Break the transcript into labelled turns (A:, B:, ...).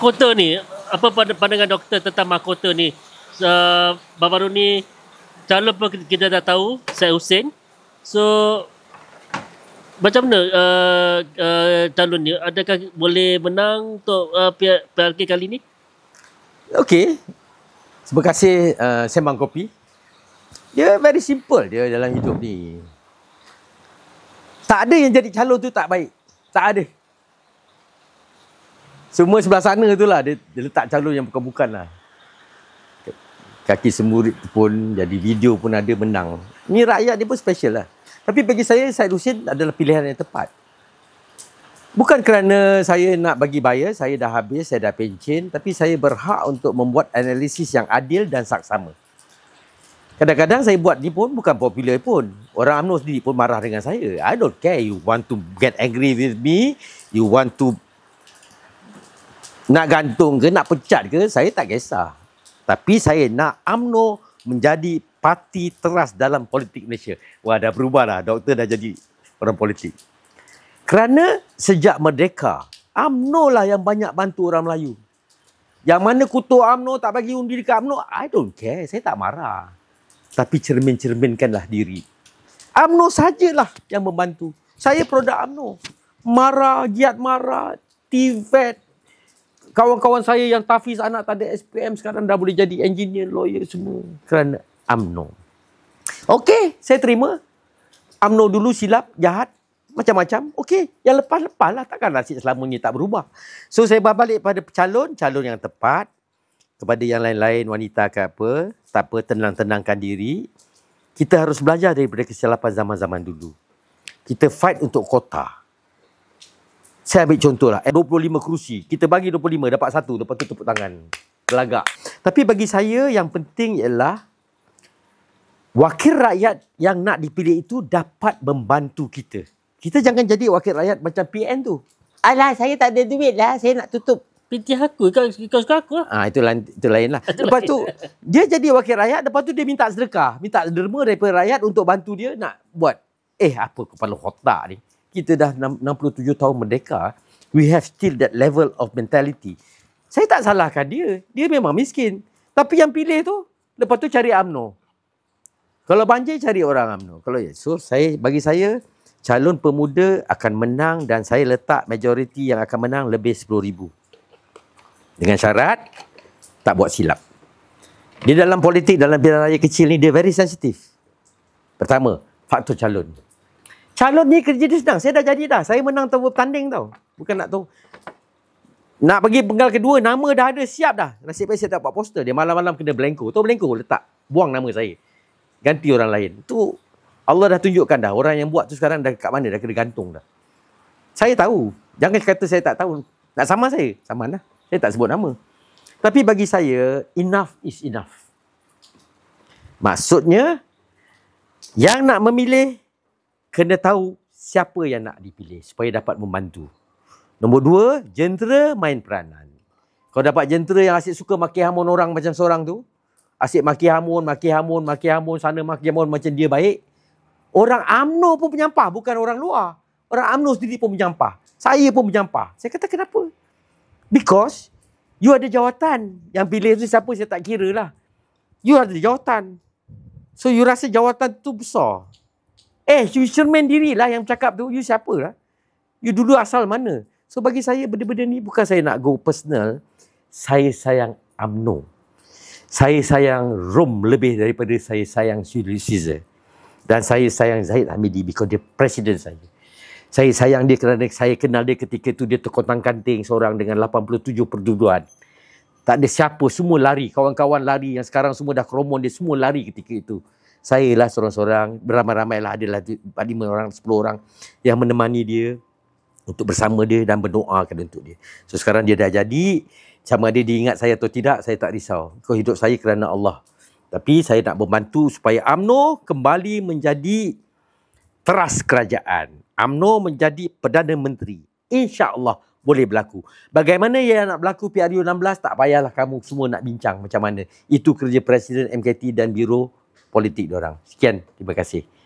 A: mahkota ni apa pandangan doktor tentang mahkota ni uh, baru ni calon pun kita dah tahu Syed Hussein so macam mana uh, uh, calon ni adakah boleh menang untuk uh, PRK kali ni Okey. Terima kasih uh, sembang kopi. Dia very simple dia dalam hidup ni. Tak ada yang jadi calon tu tak baik. Tak ada. Semua sebelah sana tu lah dia, dia letak calon yang bukan-bukan lah Kaki semurit pun Jadi video pun ada menang Ni rakyat dia pun special lah Tapi bagi saya Syed Hussein adalah pilihan yang tepat Bukan kerana saya nak bagi bayar Saya dah habis, saya dah pencin Tapi saya berhak untuk membuat analisis yang adil dan saksama Kadang-kadang saya buat ni pun bukan popular pun. Orang UMNO sendiri pun marah dengan saya. I don't care you want to get angry with me. You want to nak gantung ke nak pecat ke saya tak kisah tapi saya nak AMNO menjadi parti teras dalam politik Malaysia wah dah berubah dah doktor dah jadi orang politik kerana sejak merdeka AMNO lah yang banyak bantu orang Melayu yang mana kutu AMNO tak bagi undi dekat AMNO I don't care saya tak marah tapi cermin-cerminkanlah diri AMNO sajalah yang membantu saya produk AMNO marah giat marah tivet kawan-kawan saya yang tafiz anak tak ada SPM sekarang dah boleh jadi engineer, lawyer semua kerana UMNO. Okey, saya terima. UMNO dulu silap, jahat, macam-macam. Okey, yang lepas-lepas lah. Takkan nasib selamanya tak berubah. So, saya balik pada calon, calon yang tepat. Kepada yang lain-lain, wanita ke apa. Tak apa, tenang-tenangkan diri. Kita harus belajar daripada kesilapan zaman-zaman dulu. Kita fight untuk kota. Saya ambil contoh lah. 25 kerusi. Kita bagi 25, dapat satu. Lepas tu tepuk tangan. Gelagak. Tapi bagi saya yang penting ialah wakil rakyat yang nak dipilih itu dapat membantu kita. Kita jangan jadi wakil rakyat macam PN tu. Alah, saya tak ada duit lah. Saya nak tutup piti aku. Kau, kau suka aku lah. Ha, itu, lain, itu lain lah. Itu lepas lain. tu, dia jadi wakil rakyat. Lepas tu, dia minta sedekah. Minta derma daripada rakyat untuk bantu dia nak buat. Eh, apa kepala kotak ni? kita dah 67 tahun merdeka, we have still that level of mentality. Saya tak salahkan dia. Dia memang miskin. Tapi yang pilih tu, lepas tu cari UMNO. Kalau banjir, cari orang UMNO. Kalau ya, so saya, bagi saya, calon pemuda akan menang dan saya letak majoriti yang akan menang lebih 10,000. Dengan syarat, tak buat silap. Di dalam politik, dalam pilihan raya kecil ni, dia very sensitif. Pertama, faktor calon. Calon ni kerja dia senang. Saya dah jadi dah. Saya menang tahu tanding tau. Bukan nak tahu. Nak pergi penggal kedua, nama dah ada, siap dah. Nasib baik saya tak buat poster. Dia malam-malam kena belengko. Tahu belengko? Letak. Buang nama saya. Ganti orang lain. Tu Allah dah tunjukkan dah. Orang yang buat tu sekarang dah kat mana? Dah kena gantung dah. Saya tahu. Jangan kata saya tak tahu. Nak sama saya? Sama lah. Saya tak sebut nama. Tapi bagi saya, enough is enough. Maksudnya, yang nak memilih kena tahu siapa yang nak dipilih supaya dapat membantu. Nombor dua, jentera main peranan. Kau dapat jentera yang asyik suka maki hamun orang macam seorang tu. Asyik maki hamun, maki hamun, maki hamun, sana maki hamun macam dia baik. Orang UMNO pun menyampah, bukan orang luar. Orang UMNO sendiri pun menyampah. Saya pun menyampah. Saya kata kenapa? Because you ada jawatan. Yang pilih tu siapa saya tak kira lah. You ada jawatan. So you rasa jawatan tu besar. Eh, you cermin dirilah yang cakap tu. You siapa lah? You dulu asal mana? So, bagi saya, benda-benda ni bukan saya nak go personal. Saya sayang UMNO. Saya sayang Rom lebih daripada saya sayang Julius Caesar. Dan saya sayang Zahid Hamidi because dia presiden saya. Saya sayang dia kerana saya kenal dia ketika tu dia terkotang kanting seorang dengan 87 perduduan. Tak ada siapa, semua lari. Kawan-kawan lari yang sekarang semua dah kromon dia, semua lari ketika itu saya lah seorang-seorang beramai-ramai lah adalah lima orang sepuluh orang yang menemani dia untuk bersama dia dan berdoa untuk dia so sekarang dia dah jadi sama ada dia ingat saya atau tidak saya tak risau kau hidup saya kerana Allah tapi saya nak membantu supaya Amno kembali menjadi teras kerajaan Amno menjadi Perdana Menteri insyaAllah boleh berlaku. Bagaimana yang nak berlaku PRU 16, tak payahlah kamu semua nak bincang macam mana. Itu kerja Presiden MKT dan Biro politik diorang. Sekian, terima kasih.